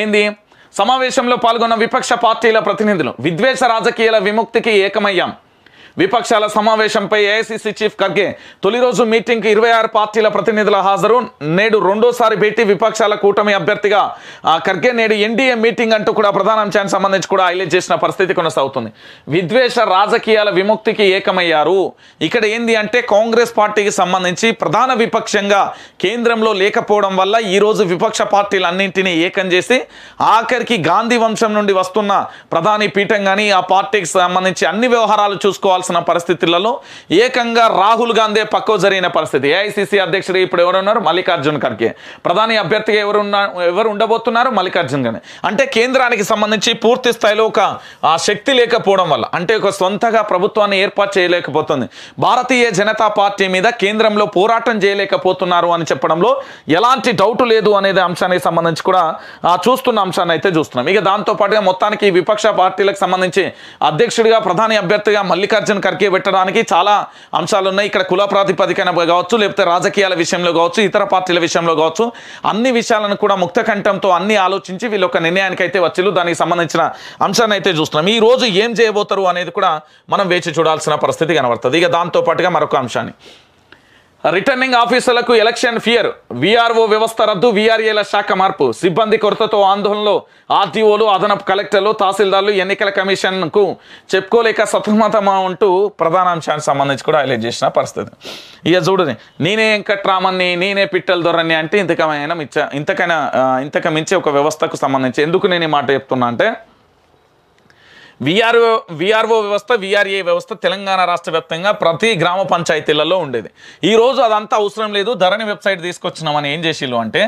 ఏంది సమావేశంలో పాల్గొన్న విపక్ష పార్టీల ప్రతినిధులు విద్వేష రాజకీయాల విముక్తికి ఏకమయ్యాం విపక్షాల సమావేశంపై ఏఐసిసి చీఫ్ ఖర్గే తొలి రోజు మీటింగ్కి ఇరవై ఆరు పార్టీల ప్రతినిధుల హాజరు నేడు రెండోసారి భేటీ విపక్షాల కూటమి అభ్యర్థిగా ఖర్గే నేడు ఎన్డీఏ మీటింగ్ అంటూ కూడా ప్రధాన అంశానికి సంబంధించి కూడా హైలైట్ చేసిన పరిస్థితి కొనసాగుతుంది విద్వేష రాజకీయాల విముక్తికి ఏకమయ్యారు ఇక్కడ ఏంది అంటే కాంగ్రెస్ పార్టీకి సంబంధించి ప్రధాన విపక్షంగా కేంద్రంలో లేకపోవడం వల్ల ఈరోజు విపక్ష పార్టీలన్నింటినీ ఏకం చేసి ఆఖరికి గాంధీ వంశం నుండి వస్తున్న ప్రధాని పీఠం కానీ ఆ పార్టీకి సంబంధించి అన్ని వ్యవహారాలు చూసుకోవాలి ఉండాల్సిన పరిస్థితులలో ఏకంగా రాహుల్ గాంధీ పక్కవ జరిగిన పరిస్థితి ఏఐసిసి అధ్యక్షుడు ఇప్పుడు ఎవరు ఉన్నారు మల్లికార్జున్ ఖర్గే ప్రధాని అభ్యర్థిగా ఎవరు ఎవరు ఉండబోతున్నారు మల్లికార్జున్ ఖర్గే అంటే కేంద్రానికి సంబంధించి పూర్తి స్థాయిలో ఒక శక్తి లేకపోవడం వల్ల అంటే ఒక సొంతగా ప్రభుత్వాన్ని ఏర్పాటు చేయలేకపోతుంది భారతీయ జనతా పార్టీ మీద కేంద్రంలో పోరాటం చేయలేకపోతున్నారు అని చెప్పడంలో ఎలాంటి డౌట్ లేదు అనేది అంశానికి సంబంధించి కూడా చూస్తున్న అంశాన్ని అయితే చూస్తున్నాం ఇక దాంతో పాటుగా మొత్తానికి విపక్ష పార్టీలకు సంబంధించి అధ్యక్షుడిగా ప్రధాని అభ్యర్థిగా మల్లికార్జున మల్లికార్జున్ ఖర్గే పెట్టడానికి చాలా అంశాలు ఉన్నాయి ఇక్కడ కుల ప్రాతిపదికన కావచ్చు లేకపోతే రాజకీయాల విషయంలో కావచ్చు ఇతర పార్టీల విషయంలో కావచ్చు అన్ని విషయాలను కూడా ముక్త కంఠంతో అన్ని ఆలోచించి వీళ్ళొక నిర్ణయానికి అయితే వచ్చిల్లు దానికి సంబంధించిన అంశాన్ని అయితే చూస్తున్నాం ఈ రోజు ఏం చేయబోతారు అనేది కూడా మనం వేచి చూడాల్సిన పరిస్థితి కనబడుతుంది ఇక దాంతో పాటుగా మరొక అంశాన్ని రిటర్నింగ్ ఆఫీసర్లకు ఎలక్షన్ ఫియర్ విఆర్ఓ వ్యవస్థ రద్దు వీఆర్ఏల శాఖ మార్పు సిబ్బంది కొరతతో ఆందోళనలో ఆర్టీఓలు అదనపు కలెక్టర్లు తహసీల్దార్లు ఎన్నికల కమిషన్కు చెప్పుకోలేక సతమతమా ఉంటూ ప్రధానాంశానికి సంబంధించి కూడా హైలైట్ చేసిన పరిస్థితి ఇక చూడని నేనే వెంకట్రామన్ని నేనే పిట్టల దొరని అంటే ఇంతకమైన ఇంతకైనా ఇంతక మించి ఒక వ్యవస్థకు సంబంధించి ఎందుకు నేను ఈ మాట చెప్తున్నా అంటే విఆర్ఓ విఆర్ఓ వ్యవస్థ విఆర్ఏ వ్యవస్థ తెలంగాణ రాష్ట్ర వ్యాప్తంగా ప్రతి గ్రామ పంచాయతీలలో ఉండేది ఈరోజు అదంతా అవసరం లేదు ధరణి వెబ్సైట్ తీసుకొచ్చినామని ఏం చేసిళ్ళు అంటే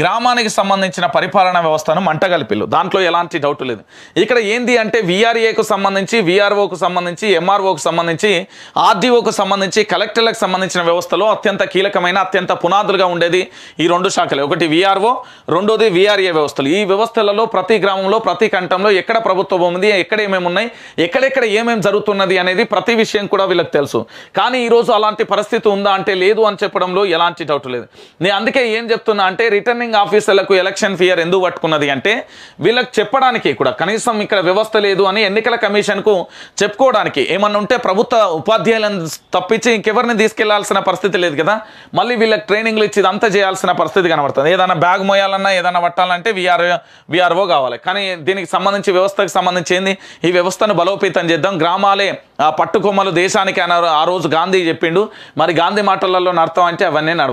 గ్రామానికి సంబంధించిన పరిపాలన వ్యవస్థను మంటగలిపిల్లు దాంట్లో ఎలాంటి డౌట్ లేదు ఇక్కడ ఏంది అంటే విఆర్ఏకు సంబంధించి విఆర్ఓకు సంబంధించి ఎంఆర్ఓకు సంబంధించి ఆర్డీఓకు సంబంధించి కలెక్టర్లకు సంబంధించిన వ్యవస్థలో అత్యంత కీలకమైన అత్యంత పునాదులుగా ఉండేది ఈ రెండు శాఖలు ఒకటి విఆర్ఓ రెండోది విఆర్ఏ వ్యవస్థలు ఈ వ్యవస్థలలో ప్రతి గ్రామంలో ప్రతి కంఠంలో ఎక్కడ ప్రభుత్వ ఉంది ఎక్కడ ఏమేమి ఉన్నాయి ఎక్కడెక్కడ ఏమేమి జరుగుతున్నది అనేది ప్రతి విషయం కూడా వీళ్ళకి తెలుసు కానీ ఈరోజు అలాంటి పరిస్థితి ఉందా అంటే లేదు అని చెప్పడంలో ఎలాంటి డౌట్ లేదు నేను అందుకే ఏం చెప్తున్నా అంటే రిటర్నింగ్ ఆఫీసర్లకు ఎలక్షన్ ఫియర్ ఎందుకు పట్టుకున్నది అంటే వీళ్ళకి చెప్పడానికి కూడా కనీసం ఇక్కడ వ్యవస్థ లేదు అని ఎన్నికల కమిషన్కు చెప్పుకోవడానికి ఏమన్నా ఉంటే ప్రభుత్వ ఉపాధ్యాయులను తప్పించి ఇంకెవరిని తీసుకెళ్లాల్సిన పరిస్థితి లేదు కదా మళ్ళీ వీళ్ళకి ట్రైనింగ్లు ఇచ్చి ఇదంతా చేయాల్సిన పరిస్థితి కనబడుతుంది ఏదైనా బ్యాగ్ మోయాలన్నా ఏదైనా పట్టాలంటే విఆర్ విఆర్ఓ కావాలి కానీ దీనికి సంబంధించి వ్యవస్థకు సంబంధించి ఏంది ఈ వ్యవస్థను బలోపేతం చేద్దాం గ్రామాలే పట్టుకొమ్మలు దేశానికి అన్నారు ఆ రోజు గాంధీ చెప్పిండు మరి గాంధీ మాటలలో అర్థం అంటే అవన్నీ